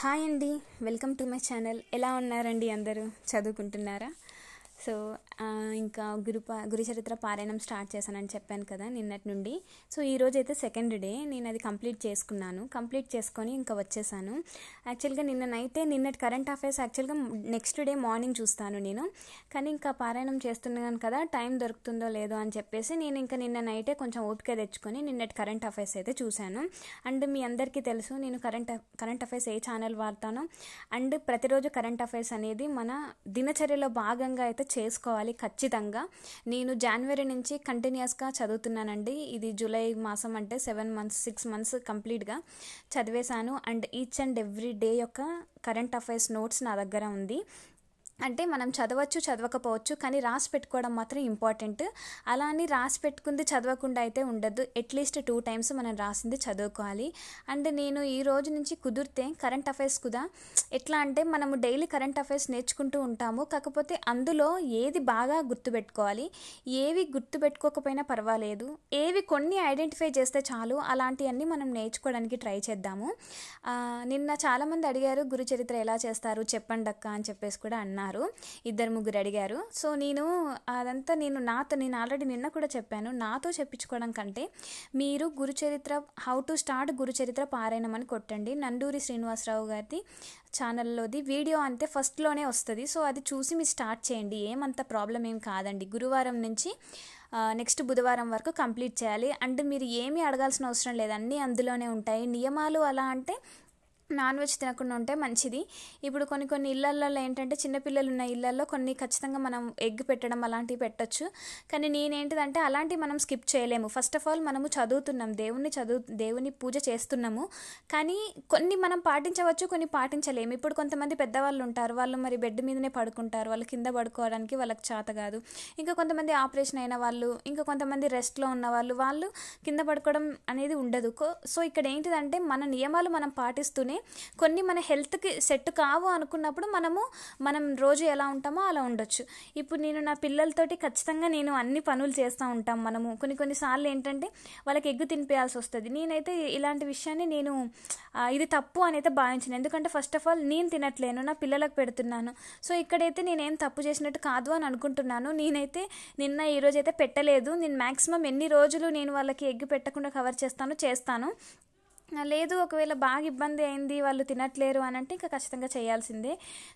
hi అండి welcome to my channel ఎలా ఉన్నారండి అందరూ చదువుకుంటున్నారా సో ఇంకా గురు గురు చరిత్ర పారాయణం స్టార్ట్ చేశానని చెప్పాను కదా నిన్నటి నుండి సో రోజు అయితే సెకండ్ డే నేను అది కంప్లీట్ చేసుకున్నాను కంప్లీట్ చేసుకొని ఇంకా వచ్చేసాను యాక్చువల్గా నిన్న నైటే నిన్నటి కరెంట్ అఫైర్స్ యాక్చువల్గా నెక్స్ట్ డే మార్నింగ్ చూస్తాను నేను కానీ ఇంకా పారాయణం చేస్తున్నాను కదా టైం దొరుకుతుందో లేదో అని చెప్పేసి నేను ఇంకా నిన్న నైటే కొంచెం ఓపిక తెచ్చుకొని నిన్నటి కరెంట్ అఫైర్స్ అయితే చూశాను అండ్ మీ అందరికీ తెలుసు నేను కరెంట్ కరెంట్ అఫైర్స్ ఏ ఛానల్ వాడతానో అండ్ ప్రతిరోజు కరెంట్ అఫైర్స్ అనేది మన దినచర్యలో భాగంగా అయితే చేసుకోవాలి చేయాలి ఖచ్చితంగా నేను జనవరి నుంచి కంటిన్యూస్గా చదువుతున్నానండి ఇది జూలై మాసం అంటే సెవెన్ మంత్స్ సిక్స్ మంత్స్ కంప్లీట్గా చదివేశాను and each and every day యొక్క కరెంట్ అఫైర్స్ నోట్స్ నా దగ్గర ఉంది అంటే మనం చదవచ్చు చదవకపోవచ్చు కానీ రాసి పెట్టుకోవడం మాత్రం ఇంపార్టెంట్ అలా అని రాసి పెట్టుకుంది చదవకుండా అయితే ఉండదు అట్లీస్ట్ టూ టైమ్స్ మనం రాసింది చదువుకోవాలి అండ్ నేను ఈ రోజు నుంచి కుదిరితే కరెంట్ అఫైర్స్ కూడా ఎట్లా అంటే మనము డైలీ కరెంట్ అఫైర్స్ నేర్చుకుంటూ ఉంటాము కాకపోతే అందులో ఏది బాగా గుర్తుపెట్టుకోవాలి ఏవి గుర్తుపెట్టుకోకపోయినా పర్వాలేదు ఏవి కొన్ని ఐడెంటిఫై చేస్తే చాలు అలాంటివన్నీ మనం నేర్చుకోవడానికి ట్రై చేద్దాము నిన్న చాలామంది అడిగారు గురుచరిత్ర ఎలా చేస్తారు చెప్పండి అక్క అని చెప్పేసి కూడా అన్నారు అన్నారు ఇద్దరు ముగ్గురు అడిగారు సో నేను అదంతా నేను నాతో నేను ఆల్రెడీ నిన్న కూడా చెప్పాను నాతో చెప్పించుకోవడం కంటే మీరు Gurucharitra how to start Gurucharitra పారాయణమని కొట్టండి నండూరి శ్రీనివాసరావు గారిది ఛానల్లోది వీడియో అంతే ఫస్ట్లోనే వస్తుంది సో అది చూసి మీరు స్టార్ట్ చేయండి ఏమంత ప్రాబ్లం ఏం కాదండి గురువారం నుంచి నెక్స్ట్ బుధవారం వరకు కంప్లీట్ చేయాలి అండ్ మీరు ఏమీ అడగాల్సిన అవసరం లేదు అన్నీ అందులోనే ఉంటాయి నియమాలు అలా అంటే నాన్ వెజ్ తినకుండా ఉంటే మంచిది ఇప్పుడు కొన్ని కొన్ని ఇళ్ళల్లో ఏంటంటే చిన్నపిల్లలు ఉన్న ఇళ్ళల్లో కొన్ని ఖచ్చితంగా మనం ఎగ్ పెట్టడం అలాంటివి పెట్టచ్చు కానీ నేనేంటిదంటే అలాంటివి మనం స్కిప్ చేయలేము ఫస్ట్ ఆఫ్ ఆల్ మనము చదువుతున్నాం దేవుణ్ణి చదువు దేవుని పూజ చేస్తున్నాము కానీ కొన్ని మనం పాటించవచ్చు కొన్ని పాటించలేము ఇప్పుడు కొంతమంది పెద్దవాళ్ళు ఉంటారు వాళ్ళు మరి బెడ్ మీదనే పడుకుంటారు వాళ్ళు కింద పడుకోవడానికి వాళ్ళకి చేత కాదు ఇంకా కొంతమంది ఆపరేషన్ అయిన వాళ్ళు ఇంకా కొంతమంది రెస్ట్లో ఉన్న వాళ్ళు వాళ్ళు కింద పడుకోవడం అనేది ఉండదు సో ఇక్కడ ఏంటిదంటే మన నియమాలు మనం పాటిస్తూనే కానీ కొన్ని మన హెల్త్కి సెట్ కావు అనుకున్నప్పుడు మనము మనం రోజు ఎలా ఉంటామో అలా ఉండొచ్చు ఇప్పుడు నేను నా పిల్లలతోటి ఖచ్చితంగా నేను అన్ని పనులు చేస్తూ ఉంటాం మనము కొన్ని కొన్నిసార్లు ఏంటంటే వాళ్ళకి ఎగ్గు తినిపేయాల్సి వస్తుంది నేనైతే ఇలాంటి విషయాన్ని నేను ఇది తప్పు అని అయితే భావించాను ఎందుకంటే ఫస్ట్ ఆఫ్ ఆల్ నేను తినట్లేను నా పిల్లలకు పెడుతున్నాను సో ఇక్కడైతే నేనేం తప్పు చేసినట్టు కాదు అని అనుకుంటున్నాను నేనైతే నిన్న ఈరోజు అయితే పెట్టలేదు నేను మ్యాక్సిమం ఎన్ని రోజులు నేను వాళ్ళకి ఎగ్గు పెట్టకుండా కవర్ చేస్తాను చేస్తాను లేదు ఒకవేళ బాగా ఇబ్బంది అయింది వాళ్ళు తినట్లేరు అని అంటే ఇంకా ఖచ్చితంగా చేయాల్సిందే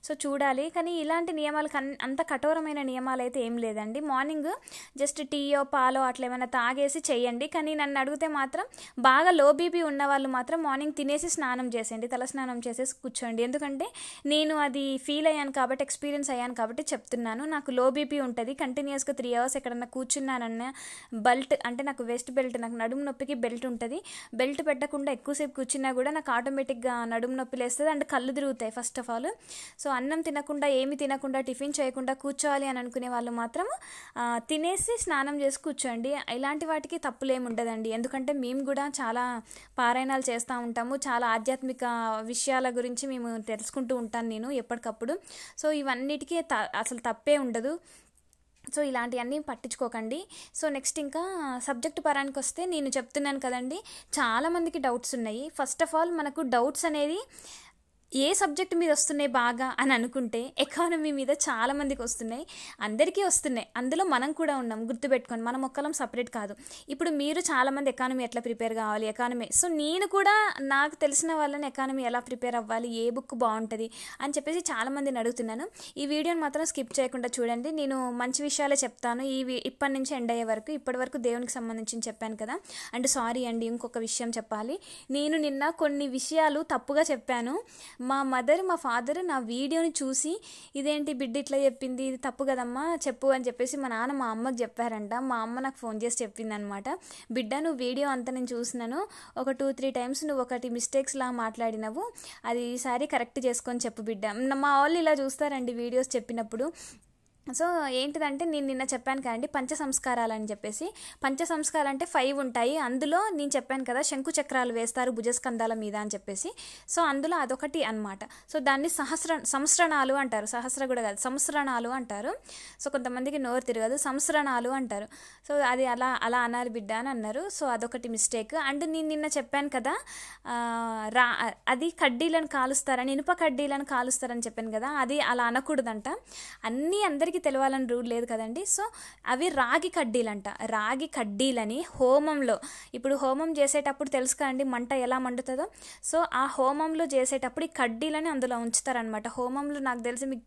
సో చూడాలి కానీ ఇలాంటి నియమాలు అంత కఠోరమైన నియమాలు అయితే ఏం లేదండి మార్నింగ్ జస్ట్ టీయో పాలో అట్లా ఏమైనా తాగేసి చేయండి కానీ నన్ను అడిగితే మాత్రం బాగా లో బీపీ ఉన్న వాళ్ళు మాత్రం మార్నింగ్ తినేసి స్నానం చేసేయండి తల స్నానం చేసేసి కూర్చోండి ఎందుకంటే నేను అది ఫీల్ అయ్యాను కాబట్టి ఎక్స్పీరియన్స్ అయ్యాను కాబట్టి చెప్తున్నాను నాకు లో బీపీ ఉంటుంది కంటిన్యూస్గా త్రీ అవర్స్ ఎక్కడన్నా కూర్చున్నానన్న బెల్ట్ అంటే నాకు వెస్ట్ బెల్ట్ నాకు నడుము నొప్పికి బెల్ట్ ఉంటుంది బెల్ట్ పెట్టకుండా ఎక్కువసేపు కూర్చున్నా కూడా నాకు ఆటోమేటిక్గా నడుము నొప్పి లేస్తుంది అండ్ కళ్ళు తిరుగుతాయి ఫస్ట్ ఆఫ్ ఆల్ సో అన్నం తినకుండా ఏమి తినకుండా టిఫిన్ చేయకుండా కూర్చోవాలి అని అనుకునే వాళ్ళు మాత్రం తినేసి స్నానం చేసి కూర్చోండి ఇలాంటి వాటికి తప్పులేమి ఉండదండి ఎందుకంటే మేము కూడా చాలా పారాయణాలు చేస్తూ ఉంటాము చాలా ఆధ్యాత్మిక విషయాల గురించి మేము తెలుసుకుంటూ ఉంటాను నేను ఎప్పటికప్పుడు సో ఇవన్నిటికీ అసలు తప్పే ఉండదు సో ఇలాంటివన్నీ పట్టించుకోకండి సో నెక్స్ట్ ఇంకా సబ్జెక్ట్ పరానికి వస్తే నేను చెప్తున్నాను కదండి చాలామందికి డౌట్స్ ఉన్నాయి ఫస్ట్ ఆఫ్ ఆల్ మనకు డౌట్స్ అనేది ఏ సబ్జెక్ట్ మీద వస్తున్నాయి బాగా అని అనుకుంటే ఎకానమీ మీద చాలా మందికి వస్తున్నాయి అందరికీ వస్తున్నాయి అందులో మనం కూడా ఉన్నాం గుర్తుపెట్టుకోండి మనం ఒక్కలం సపరేట్ కాదు ఇప్పుడు మీరు చాలామంది ఎకానమీ ఎట్లా ప్రిపేర్ కావాలి ఎకానమీ సో నేను కూడా నాకు తెలిసిన వాళ్ళని ఎకానమీ ఎలా ప్రిపేర్ అవ్వాలి ఏ బుక్ బాగుంటుంది అని చెప్పేసి చాలామందిని అడుగుతున్నాను ఈ వీడియోని మాత్రం స్కిప్ చేయకుండా చూడండి నేను మంచి విషయాలే చెప్తాను ఈ ఇప్పటి నుంచి ఎండ్ అయ్యే వరకు ఇప్పటి వరకు దేవునికి సంబంధించి చెప్పాను కదా అండ్ సారీ అండి ఇంకొక విషయం చెప్పాలి నేను నిన్న కొన్ని విషయాలు తప్పుగా చెప్పాను మా మదర్ మా ఫాదర్ నా వీడియోని చూసి ఇదేంటి బిడ్డ ఇట్లా చెప్పింది ఇది తప్పు కదమ్మా చెప్పు అని చెప్పేసి మా నాన్న మా అమ్మకి చెప్పారంట మా అమ్మ నాకు ఫోన్ చేసి చెప్పింది అనమాట బిడ్డ నువ్వు వీడియో అంతా నేను చూసినాను ఒక టూ త్రీ టైమ్స్ నువ్వు ఒకటి మిస్టేక్స్ మాట్లాడినావు అది ఈసారి కరెక్ట్ చేసుకొని చెప్పు బిడ్డ మా వాళ్ళు ఇలా చూస్తారండి వీడియోస్ చెప్పినప్పుడు సో ఏంటిదంటే నేను నిన్న చెప్పాను కదండి పంచ సంస్కారాలు అని చెప్పేసి పంచ సంస్కారాలు అంటే ఫైవ్ ఉంటాయి అందులో నేను చెప్పాను కదా శంకు చక్రాలు వేస్తారు భుజస్కంధాల మీద అని చెప్పేసి సో అందులో అదొకటి అనమాట సో దాన్ని సహస్ర సంస్రణాలు అంటారు సహస్ర కూడా కాదు సంస్రణాలు అంటారు సో కొంతమందికి నోరు తిరగదు సంస్రణాలు అంటారు సో అది అలా అలా అనాలి బిడ్డ అని అన్నారు సో అదొకటి మిస్టేక్ అండ్ నేను నిన్న చెప్పాను కదా రా అది కడ్డీలను కాలుస్తారని ఇనుప కడ్డీలను కాలుస్తారని చెప్పాను కదా అది అలా అనకూడదంట అన్నీ అందరికీ ఎవరికి తెలవాలని రూల్ లేదు కదండి సో అవి రాగి కడ్డీలు అంట రాగి కడ్డీలని హోమంలో ఇప్పుడు హోమం చేసేటప్పుడు తెలుసు కదండి మంట ఎలా మండుతుందో సో ఆ హోమంలో చేసేటప్పుడు ఈ కడ్డీలని అందులో ఉంచుతారనమాట హోమంలో నాకు తెలిసి మీకు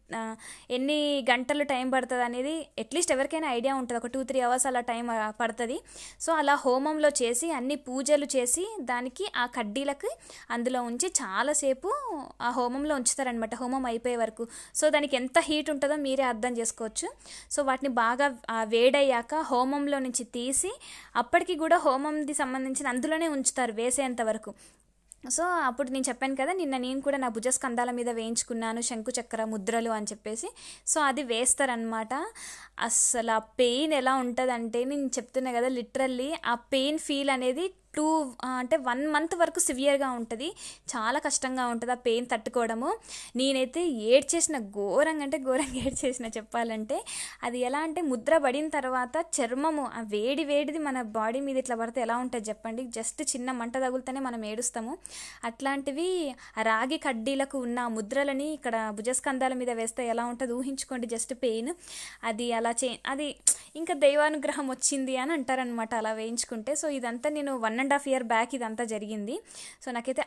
ఎన్ని గంటలు టైం పడుతుంది అనేది అట్లీస్ట్ ఎవరికైనా ఐడియా ఉంటుంది ఒక టూ త్రీ అవర్స్ అలా టైం పడుతుంది సో అలా హోమంలో చేసి అన్ని పూజలు చేసి దానికి ఆ కడ్డీలకి అందులో ఉంచి చాలాసేపు ఆ హోమంలో ఉంచుతారనమాట హోమం అయిపోయే వరకు సో దానికి ఎంత హీట్ ఉంటుందో మీరే అర్థం చేసుకుంటారు చేసుకోవచ్చు సో వాటిని బాగా వేడయ్యాక హోమంలో నుంచి తీసి అప్పటికి కూడా హోమంది సంబంధించిన అందులోనే ఉంచుతారు వేసేంత వరకు సో అప్పుడు నేను చెప్పాను కదా నిన్న నేను కూడా నా స్కందాల మీద వేయించుకున్నాను శంకు చక్ర ముద్రలు అని చెప్పేసి సో అది వేస్తారనమాట అస్సలు ఆ పెయిన్ ఎలా ఉంటుందంటే నేను చెప్తున్నా కదా లిటరల్లీ ఆ పెయిన్ ఫీల్ అనేది టూ అంటే వన్ మంత్ వరకు సివియర్గా ఉంటుంది చాలా కష్టంగా ఉంటుంది ఆ పెయిన్ తట్టుకోవడము నేనైతే ఏడ్ చేసిన ఘోరంగా అంటే ఘోరంగా ఏడ్ చేసిన చెప్పాలంటే అది ఎలా అంటే ముద్ర పడిన తర్వాత చర్మము ఆ వేడి వేడిది మన బాడీ మీద ఇట్లా పడితే ఎలా ఉంటుంది చెప్పండి జస్ట్ చిన్న మంట తగులుతనే మనం ఏడుస్తాము అట్లాంటివి రాగి కడ్డీలకు ఉన్న ముద్రలని ఇక్కడ భుజస్కంధాల మీద వేస్తే ఎలా ఉంటుంది ఊహించుకోండి జస్ట్ పెయిన్ అది అలా చే అది ఇంకా దైవానుగ్రహం వచ్చింది అని అంటారనమాట అలా వేయించుకుంటే సో ఇదంతా నేను one and half year back ఇదంతా జరిగింది సో నాకైతే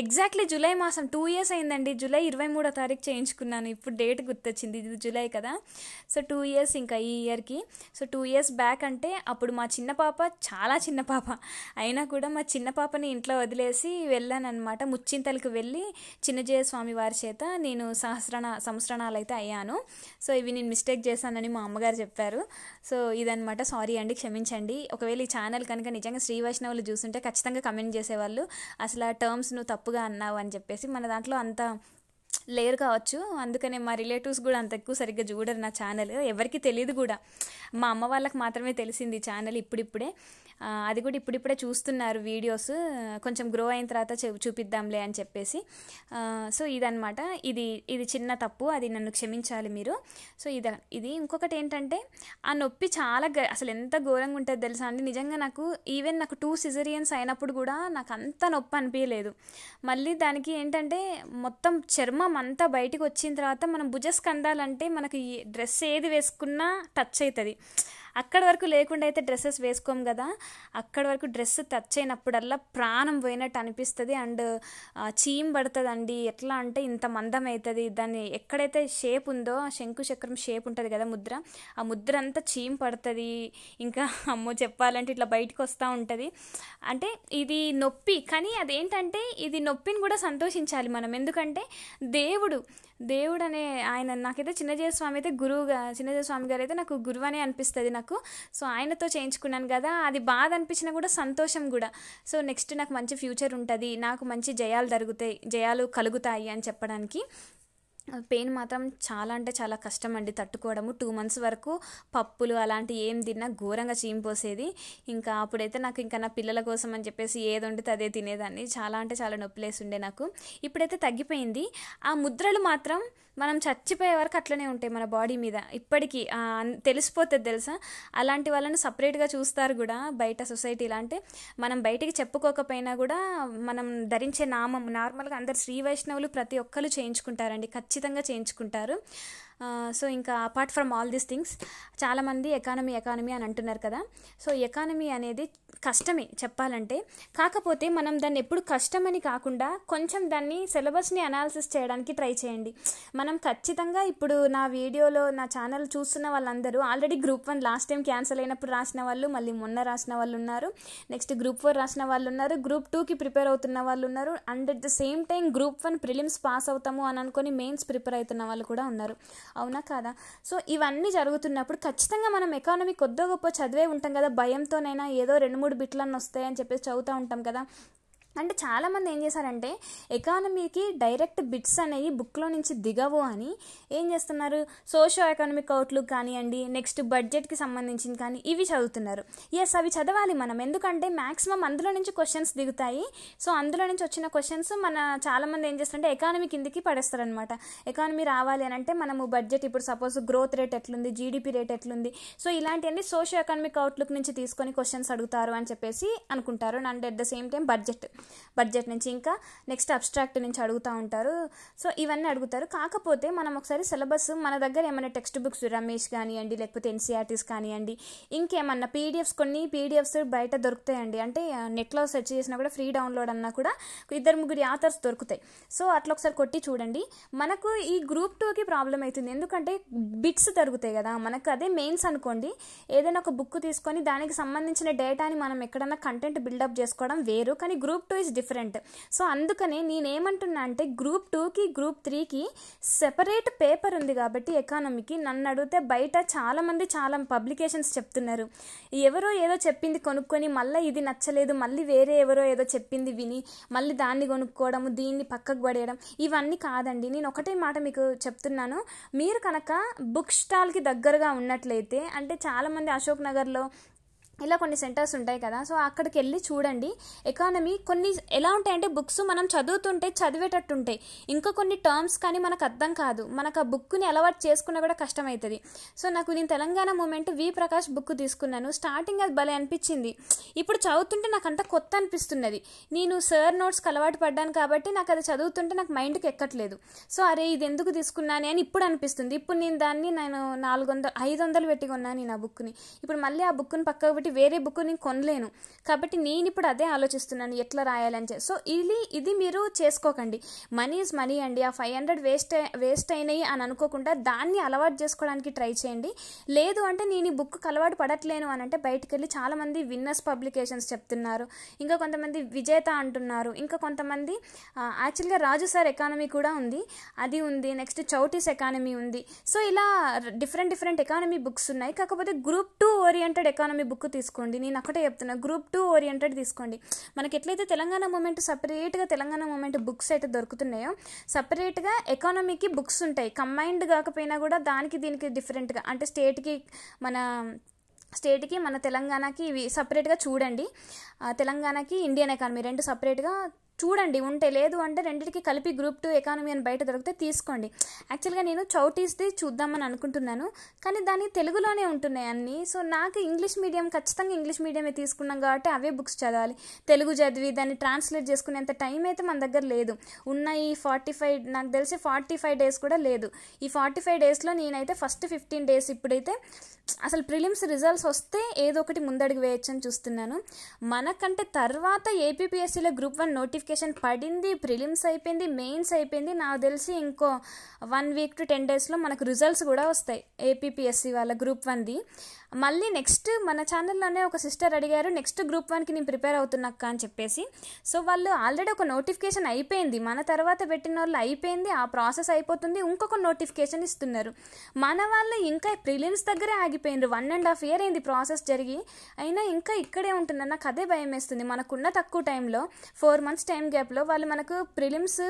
ఎగ్జాక్ట్లీ జూలై మాసం టూ ఇయర్స్ అయిందండి జూలై ఇరవై మూడో తారీఖు చేయించుకున్నాను ఇప్పుడు డేట్ గుర్తొచ్చింది ఇది జూలై కదా సో టూ ఇయర్స్ ఇంకా ఈ ఇయర్కి సో టూ ఇయర్స్ బ్యాక్ అంటే అప్పుడు మా చిన్న పాప చాలా చిన్న పాప అయినా కూడా మా చిన్న పాపని ఇంట్లో వదిలేసి వెళ్ళానమాట ముచ్చింతలకు వెళ్ళి చిన్నజయ స్వామి వారి చేత నేను సహస్రణ సంవత్సరాలు అయితే అయ్యాను సో ఇవి నేను మిస్టేక్ చేశానని మా అమ్మగారు చెప్పారు సో ఇదనమాట సారీ అండి క్షమించండి ఒకవేళ ఈ ఛానల్ కనుక నిజంగా శ్రీ వైష్ణవులు చూస్తుంటే ఖచ్చితంగా కమెంట్ చేసేవాళ్ళు అసలు ఆ టర్మ్స్ నువ్వు తప్పుగా అన్నావు అని చెప్పేసి మన దాంట్లో అంత లేరు కావచ్చు అందుకనే మా రిలేటివ్స్ కూడా అంత ఎక్కువ సరిగ్గా చూడరు నా ఛానల్ ఎవరికి తెలియదు కూడా మా అమ్మ వాళ్ళకి మాత్రమే తెలిసింది ఛానల్ ఇప్పుడిప్పుడే అది కూడా ఇప్పుడిప్పుడే చూస్తున్నారు వీడియోస్ కొంచెం గ్రో అయిన తర్వాత చూపిద్దాంలే అని చెప్పేసి సో ఇదనమాట ఇది ఇది చిన్న తప్పు అది నన్ను క్షమించాలి మీరు సో ఇది ఇది ఇంకొకటి ఏంటంటే ఆ నొప్పి చాలా అసలు ఎంత ఘోరంగా ఉంటుంది తెలుసా అండి నిజంగా నాకు ఈవెన్ నాకు టూ సిజరియన్స్ అయినప్పుడు కూడా నాకు అంత నొప్పి అనిపించలేదు మళ్ళీ దానికి ఏంటంటే మొత్తం చర్మం చర్మం అంతా బయటకు వచ్చిన తర్వాత మనం భుజస్కందాలంటే మనకి డ్రెస్ ఏది వేసుకున్నా టచ్ అవుతుంది అక్కడ వరకు లేకుండా అయితే డ్రెస్సెస్ వేసుకోం కదా అక్కడ వరకు డ్రెస్ టచ్ అయినప్పుడల్లా ప్రాణం పోయినట్టు అనిపిస్తుంది అండ్ చీమ్ అండి ఎట్లా అంటే ఇంత మందం అవుతుంది దాన్ని ఎక్కడైతే షేప్ ఉందో ఆ శంకు చక్రం షేప్ ఉంటుంది కదా ముద్ర ఆ ముద్ర అంతా చీమ్ పడుతుంది ఇంకా అమ్మో చెప్పాలంటే ఇట్లా బయటకు వస్తూ ఉంటుంది అంటే ఇది నొప్పి కానీ అదేంటంటే ఇది నొప్పిని కూడా సంతోషించాలి మనం ఎందుకంటే దేవుడు దేవుడు అనే ఆయన నాకైతే చిన్నజయ స్వామి అయితే గురువుగా చిన్నజయ స్వామి గారు అయితే నాకు గురువు అనే అనిపిస్తుంది నాకు సో ఆయనతో చేయించుకున్నాను కదా అది బాధ అనిపించినా కూడా సంతోషం కూడా సో నెక్స్ట్ నాకు మంచి ఫ్యూచర్ ఉంటుంది నాకు మంచి జయాలు జరుగుతాయి జయాలు కలుగుతాయి అని చెప్పడానికి పెయిన్ మాత్రం చాలా అంటే చాలా కష్టం అండి తట్టుకోవడము టూ మంత్స్ వరకు పప్పులు అలాంటి ఏం తిన్నా ఘోరంగా చీంపోసేది ఇంకా అప్పుడైతే నాకు ఇంకా నా పిల్లల కోసం అని చెప్పేసి ఏది వండితే అదే తినేదాన్ని చాలా అంటే చాలా నొప్పిలేసి ఉండే నాకు ఇప్పుడైతే తగ్గిపోయింది ఆ ముద్రలు మాత్రం మనం చచ్చిపోయే వరకు అట్లనే ఉంటాయి మన బాడీ మీద ఇప్పటికీ తెలిసిపోతుంది తెలుసా అలాంటి వాళ్ళని సపరేట్గా చూస్తారు కూడా బయట సొసైటీ అంటే మనం బయటికి చెప్పుకోకపోయినా కూడా మనం ధరించే నామం నార్మల్గా అందరు శ్రీ వైష్ణవులు ప్రతి ఒక్కరు చేయించుకుంటారండి ఖచ్చితంగా చేయించుకుంటారు సో ఇంకా apart from all these things చాలామంది ఎకానమీ ఎకానమీ అని అంటున్నారు కదా సో ఎకానమీ అనేది కష్టమే చెప్పాలంటే కాకపోతే మనం దాన్ని ఎప్పుడు కష్టమని కాకుండా కొంచెం దాన్ని సిలబస్ని అనాలిసిస్ చేయడానికి ట్రై చేయండి మనం ఖచ్చితంగా ఇప్పుడు నా వీడియోలో నా ఛానల్ చూస్తున్న వాళ్ళందరూ already group one last time cancel అయినప్పుడు రాసిన వాళ్ళు మళ్ళీ మొన్న రాసిన వాళ్ళు ఉన్నారు నెక్స్ట్ గ్రూప్ ఫోర్ రాసిన వాళ్ళు ఉన్నారు గ్రూప్ టూకి ప్రిపేర్ అవుతున్న వాళ్ళు ఉన్నారు and at the same time group one prelims pass అవుతాము అని అనుకొని మెయిన్స్ ప్రిపేర్ అవుతున్న వాళ్ళు కూడా ఉన్నారు అవునా కాదా సో ఇవన్నీ జరుగుతున్నప్పుడు ఖచ్చితంగా మనం ఎకానమీ కొద్దో గొప్ప చదివే ఉంటాం కదా భయంతోనైనా ఏదో రెండు మూడు బిట్లన్నీ వస్తాయని చెప్పేసి చదువుతూ ఉంటాం కదా అంటే చాలామంది ఏం చేశారంటే ఎకానమీకి డైరెక్ట్ బిట్స్ అనేవి బుక్లో నుంచి దిగవు అని ఏం చేస్తున్నారు సోషో ఎకానమిక్ అవుట్లుక్ కానివ్వండి నెక్స్ట్ బడ్జెట్కి సంబంధించింది కానీ ఇవి చదువుతున్నారు ఎస్ అవి చదవాలి మనం ఎందుకంటే మ్యాక్సిమం అందులో నుంచి క్వశ్చన్స్ దిగుతాయి సో అందులో నుంచి వచ్చిన క్వశ్చన్స్ మన చాలామంది ఏం చేస్తారంటే ఎకానమీ కిందికి పడేస్తారనమాట ఎకానమీ రావాలి అని అంటే మనము బడ్జెట్ ఇప్పుడు సపోజ్ గ్రోత్ రేట్ ఎట్లుంది జీడిపి రేట్ ఎట్లుంది సో ఇలాంటివన్నీ సోషో ఎకానమిక్ అవుట్లుక్ నుంచి తీసుకొని క్వశ్చన్స్ అడుగుతారు అని చెప్పేసి అనుకుంటారు and at the same time budget budget నుంచి ఇంకా నెక్స్ట్ అబ్స్ట్రాక్ట్ నుంచి అడుగుతూ ఉంటారు సో ఇవన్నీ అడుగుతారు కాకపోతే మనం ఒకసారి సిలబస్ మన దగ్గర ఏమైనా టెక్స్ట్ బుక్స్ రమేష్ కానివ్వండి లేకపోతే ఎన్సీఆర్టీస్ కానివ్వండి ఇంకేమన్నా పీడిఎఫ్స్ కొన్ని పీడిఎఫ్స్ బయట దొరుకుతాయండి అంటే నెట్లో సెర్చ్ చేసినా కూడా ఫ్రీ డౌన్లోడ్ అన్నా కూడా ఇద్దరు ముగ్గురు యాథర్స్ దొరుకుతాయి సో అట్లా ఒకసారి కొట్టి చూడండి మనకు ఈ గ్రూప్ టూకి ప్రాబ్లం అవుతుంది ఎందుకంటే బిట్స్ దొరుకుతాయి కదా మనకు అదే మెయిన్స్ అనుకోండి ఏదైనా ఒక బుక్ తీసుకొని దానికి సంబంధించిన డేటాని మనం ఎక్కడన్నా కంటెంట్ బిల్డప్ చేసుకోవడం వేరు కానీ group two is different so అందుకనే నేనేమంటున్నా అంటే గ్రూప్ టూకి గ్రూప్ త్రీకి సెపరేట్ పేపర్ ఉంది కాబట్టి ఎకానమీకి నన్ను అడిగితే బయట చాలామంది చాలా పబ్లికేషన్స్ చెప్తున్నారు ఎవరో ఏదో చెప్పింది కొనుక్కొని మళ్ళీ ఇది నచ్చలేదు మళ్ళీ వేరే ఎవరో ఏదో చెప్పింది విని మళ్ళీ దాన్ని కొనుక్కోవడం దీన్ని పక్కకు పడేయడం ఇవన్నీ కాదండి నేను ఒకటే మాట మీకు చెప్తున్నాను మీరు కనుక బుక్ స్టాల్కి దగ్గరగా ఉన్నట్లయితే అంటే చాలామంది అశోక్ నగర్లో ఇలా కొన్ని సెంటర్స్ ఉంటాయి కదా సో అక్కడికి వెళ్ళి చూడండి ఎకానమీ కొన్ని ఎలా ఉంటాయంటే బుక్స్ మనం చదువుతుంటే చదివేటట్టు ఉంటాయి ఇంకా కొన్ని టర్మ్స్ కానీ మనకు అర్థం కాదు మనకు ఆ బుక్ని అలవాటు చేసుకున్నా కూడా కష్టమవుతుంది సో నాకు నేను Telangana movement V Prakash book తీసుకున్నాను స్టార్టింగ్ అది భలే అనిపించింది ఇప్పుడు చదువుతుంటే నాకు అంత కొత్త అనిపిస్తున్నది నేను సార్ నోట్స్కి అలవాటు పడ్డాను కాబట్టి నాకు అది చదువుతుంటే నాకు మైండ్కి ఎక్కట్లేదు సో అరే ఇది ఎందుకు తీసుకున్నాను అని ఇప్పుడు అనిపిస్తుంది ఇప్పుడు నేను దాన్ని నేను నాలుగు వందలు ఐదు వందలు పెట్టి కొన్నాను నేను ఆ బుక్ని ఇప్పుడు మళ్ళీ ఆ బుక్ని పక్కకు పెట్టి కాబట్టి వేరే బుక్ నేను కొనలేను కాబట్టి నేను ఇప్పుడు అదే ఆలోచిస్తున్నాను ఎట్లా రాయాలని చెప్పి సో ఇది ఇది మీరు చేసుకోకండి మనీ ఈజ్ మనీ అండి ఆ ఫైవ్ హండ్రెడ్ వేస్ట్ వేస్ట్ అయినాయి అని అనుకోకుండా దాన్ని అలవాటు చేసుకోవడానికి ట్రై చేయండి లేదు అంటే నేను ఈ బుక్ అలవాటు పడట్లేను అని అంటే బయటకు వెళ్ళి చాలామంది విన్నర్స్ పబ్లికేషన్స్ చెప్తున్నారు ఇంకా కొంతమంది విజేత అంటున్నారు ఇంకా కొంతమంది యాక్చువల్గా రాజు సార్ ఎకానమీ కూడా ఉంది అది ఉంది నెక్స్ట్ చౌటీస్ ఎకానమీ ఉంది సో ఇలా డిఫరెంట్ డిఫరెంట్ ఎకానమీ బుక్స్ ఉన్నాయి కాకపోతే group two oriented economy book తీసుకోండి నేను ఒకటే చెప్తున్నా గ్రూప్ టూ ఓరియంటెడ్ తీసుకోండి మనకి ఎట్లయితే తెలంగాణ మూమెంట్ సపరేట్గా తెలంగాణ మూమెంట్ బుక్స్ అయితే దొరుకుతున్నాయో సపరేట్గా ఎకానమీకి బుక్స్ ఉంటాయి కంబైన్డ్ కాకపోయినా కూడా దానికి దీనికి డిఫరెంట్గా అంటే స్టేట్కి మన స్టేట్కి మన తెలంగాణకి ఇవి సపరేట్గా చూడండి తెలంగాణకి ఇండియన్ ఎకానమీ రెండు సపరేట్గా చూడండి ఉంటే లేదు అంటే రెండింటికి కలిపి గ్రూప్ టూ ఎకానమీ అని బయట దొరికితే తీసుకోండి యాక్చువల్గా నేను చౌటీస్ది చూద్దామని అనుకుంటున్నాను కానీ దాన్ని తెలుగులోనే ఉంటున్నాయి అన్ని సో నాకు ఇంగ్లీష్ మీడియం ఖచ్చితంగా ఇంగ్లీష్ మీడియమే తీసుకున్నాం కాబట్టి అవే బుక్స్ చదవాలి తెలుగు చదివి దాన్ని ట్రాన్స్లేట్ చేసుకునేంత టైం అయితే మన దగ్గర లేదు ఉన్న ఈ ఫార్టీ ఫైవ్ నాకు తెలిసి ఫార్టీ ఫైవ్ డేస్ కూడా లేదు ఈ ఫార్టీ ఫైవ్ డేస్లో నేనైతే ఫస్ట్ ఫిఫ్టీన్ డేస్ ఇప్పుడైతే అసలు ప్రిలిమ్స్ రిజల్ట్స్ వస్తే ఏదో ఒకటి ముందడుగు వేయొచ్చని చూస్తున్నాను మనకంటే తర్వాత ఏపీఎస్సీలో గ్రూప్ వన్ నోటిఫికేషన్ నోటిఫికేషన్ పడింది ప్రిలిమ్స్ అయిపోయింది మెయిన్స్ అయిపోయింది నాకు తెలిసి ఇంకో వన్ వీక్ టు టెన్ డేస్లో మనకు రిజల్ట్స్ కూడా వస్తాయి ఏపీపీఎస్సి వాళ్ళ గ్రూప్ వన్ది మళ్ళీ నెక్స్ట్ మన ఛానల్లోనే ఒక సిస్టర్ అడిగారు నెక్స్ట్ గ్రూప్ వన్కి నేను ప్రిపేర్ అవుతున్నాక అని చెప్పేసి సో వాళ్ళు ఆల్రెడీ ఒక నోటిఫికేషన్ అయిపోయింది మన తర్వాత పెట్టిన వాళ్ళు అయిపోయింది ఆ ప్రాసెస్ అయిపోతుంది ఇంకొక నోటిఫికేషన్ ఇస్తున్నారు మన వాళ్ళు ఇంకా ప్రిలిమ్స్ దగ్గరే ఆగిపోయినారు వన్ అండ్ హాఫ్ ఇయర్ అయింది ప్రాసెస్ జరిగి అయినా ఇంకా ఇక్కడే ఉంటున్నారు నాకు అదే భయం వేస్తుంది మనకున్న తక్కువ టైంలో ఫోర్ మంత్స్ టైం గ్యాప్లో వాళ్ళు మనకు ప్రిలిమ్స్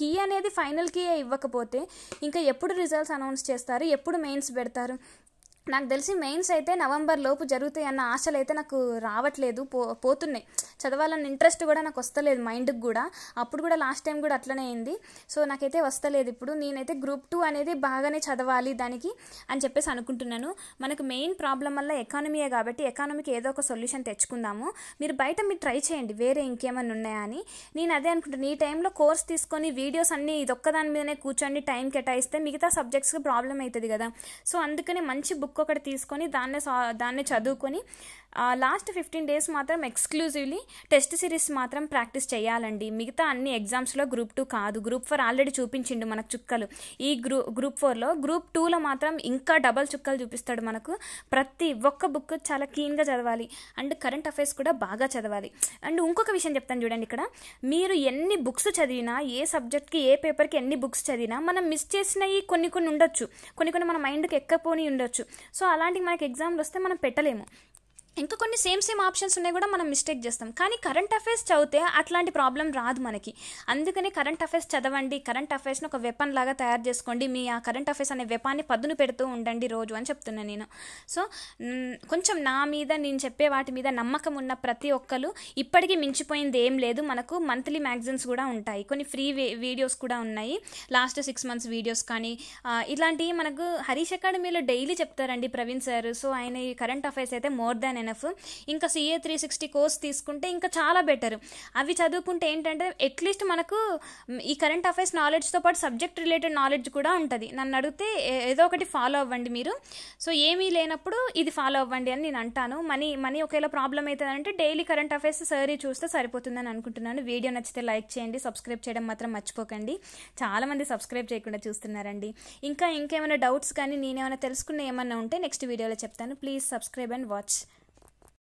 కీ అనేది ఫైనల్ కీ ఇవ్వకపోతే ఇంకా ఎప్పుడు రిజల్ట్స్ అనౌన్స్ చేస్తారు ఎప్పుడు మెయిన్స్ పెడతారు నాకు తెలిసి మెయిన్స్ అయితే నవంబర్ లోపు జరుగుతాయి అన్న ఆశలు అయితే నాకు రావట్లేదు పో పోతున్నాయి చదవాలన్న ఇంట్రెస్ట్ కూడా నాకు వస్తలేదు మైండ్కి కూడా అప్పుడు కూడా లాస్ట్ టైం కూడా అట్లనే అయింది సో నాకైతే వస్తలేదు ఇప్పుడు నేనైతే గ్రూప్ టూ అనేది బాగానే చదవాలి దానికి అని చెప్పేసి అనుకుంటున్నాను మనకు మెయిన్ ప్రాబ్లం వల్ల ఎకానమీయే కాబట్టి ఎకానమీకి ఏదో ఒక సొల్యూషన్ తెచ్చుకుందాము మీరు బయట మీరు ట్రై చేయండి వేరే ఇంకేమైనా ఉన్నాయా అని నేను అదే అనుకుంటున్నాను ఈ టైంలో కోర్స్ తీసుకొని వీడియోస్ అన్నీ ఇదొక్క దాని మీదనే కూర్చొని టైం కేటాయిస్తే మిగతా సబ్జెక్ట్స్కి ప్రాబ్లం అవుతుంది కదా సో అందుకని మంచి బుక్ ఒక్కొక్కటి తీసుకొని దాన్నే సా దాన్నే చదువుకొని లాస్ట్ ఫిఫ్టీన్ డేస్ మాత్రం ఎక్స్క్లూజివ్లీ టెస్ట్ సిరీస్ మాత్రం ప్రాక్టీస్ చేయాలండి మిగతా అన్ని ఎగ్జామ్స్లో గ్రూప్ టూ కాదు గ్రూప్ ఫోర్ ఆల్రెడీ చూపించిండు మనకు చుక్కలు ఈ గ్రూ గ్రూప్ ఫోర్లో గ్రూప్ టూలో మాత్రం ఇంకా డబల్ చుక్కలు చూపిస్తాడు మనకు ప్రతి ఒక్క బుక్ చాలా క్లీన్గా చదవాలి అండ్ కరెంట్ అఫైర్స్ కూడా బాగా చదవాలి అండ్ ఇంకొక విషయం చెప్తాను చూడండి ఇక్కడ మీరు ఎన్ని బుక్స్ చదివినా ఏ సబ్జెక్ట్కి ఏ పేపర్కి ఎన్ని బుక్స్ చదివినా మనం మిస్ చేసినవి కొన్ని కొన్ని ఉండొచ్చు కొన్ని కొన్ని మన మైండ్కి ఎక్కకపోని ఉండొచ్చు సో అలాంటివి మనకి ఎగ్జామ్లు వస్తే మనం పెట్టలేము ఇంకా కొన్ని సేమ్ సేమ్ ఆప్షన్స్ ఉన్నాయి కూడా మనం మిస్టేక్ చేస్తాం కానీ కరెంట్ అఫైర్స్ చదివితే అట్లాంటి ప్రాబ్లం రాదు మనకి అందుకని కరెంట్ అఫైర్స్ చదవండి కరెంట్ అఫైర్స్ని ఒక వెపన్ లాగా తయారు చేసుకోండి మీ ఆ కరెంట్ అఫైర్స్ అనే వెపాన్ని పదును పెడుతూ ఉండండి రోజు అని చెప్తున్నాను నేను సో కొంచెం నా మీద నేను చెప్పే వాటి మీద నమ్మకం ఉన్న ప్రతి ఒక్కరు ఇప్పటికీ మించిపోయింది ఏం లేదు మనకు మంత్లీ మ్యాగజైన్స్ కూడా ఉంటాయి కొన్ని ఫ్రీ వీడియోస్ కూడా ఉన్నాయి లాస్ట్ సిక్స్ మంత్స్ వీడియోస్ కానీ ఇలాంటివి మనకు హరీష్ అకాడమీలో డైలీ చెప్తారండి ప్రవీణ్ సార్ సో ఆయన ఈ కరెంట్ అఫైర్స్ అయితే మోర్ దాన్ ఎన్ఎఫ్ ఇంకా సిఏ త్రీ సిక్స్టీ కోర్స్ తీసుకుంటే ఇంకా చాలా బెటర్ అవి చదువుకుంటే ఏంటంటే అట్లీస్ట్ మనకు ఈ కరెంట్ అఫైర్స్ నాలెడ్జ్తో పాటు సబ్జెక్ట్ రిలేటెడ్ నాలెడ్జ్ కూడా ఉంటుంది నన్ను అడిగితే ఏదో ఒకటి ఫాలో అవ్వండి మీరు సో ఏమీ లేనప్పుడు ఇది ఫాలో అవ్వండి అని నేను అంటాను మనీ మనీ ఒకవేళ ప్రాబ్లం అవుతుందంటే డైలీ కరెంట్ అఫైర్స్ సరీ చూస్తే సరిపోతుందని అనుకుంటున్నాను వీడియో నచ్చితే లైక్ చేయండి సబ్స్క్రైబ్ చేయడం మాత్రం మర్చిపోకండి చాలామంది సబ్స్క్రైబ్ చేయకుండా చూస్తున్నారండి ఇంకా ఇంకేమైనా డౌట్స్ కానీ నేనేమైనా తెలుసుకున్న ఏమన్నా ఉంటే నెక్స్ట్ వీడియోలో చెప్తాను ప్లీజ్ సబ్స్క్రైబ్ అండ్ వాచ్